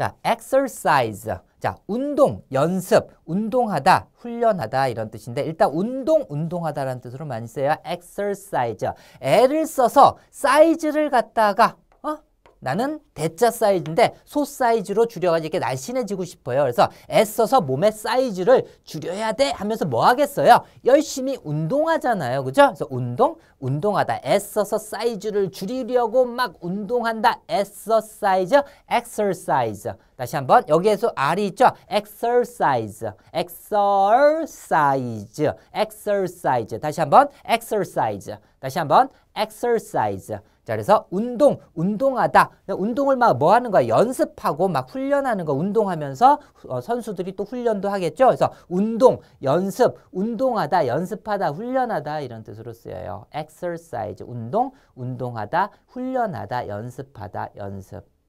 자, exercise. 자, 운동, 연습, 운동하다, 훈련하다 이런 뜻인데 일단 운동, 운동하다라는 뜻으로 많이 써요. exercise. 애를 써서 사이즈를 갖다가 나는 대자 사이즈인데 소 사이즈로 줄여가지고 이렇게 날씬해지고 싶어요. 그래서 애써서 몸의 사이즈를 줄여야 돼 하면서 뭐 하겠어요? 열심히 운동하잖아요. 그죠? 그래서 운동, 운동하다. 애써서 사이즈를 줄이려고 막 운동한다. 애써 사이즈, i s e exercise. 다시 한번 여기에서 R이 있죠? exercise, exercise, exercise. 다시 한번 exercise. 다시 한번 exercise. 자, 그래서 운동, 운동하다. 운동을 막 뭐 하는 거야? 연습하고 막 훈련하는 거. 운동하면서 어, 선수들이 또 훈련도 하겠죠. 그래서 운동, 연습, 운동하다, 연습하다, 훈련하다 이런 뜻으로 쓰여요. exercise, 운동, 운동하다, 훈련하다, 연습하다, 연습.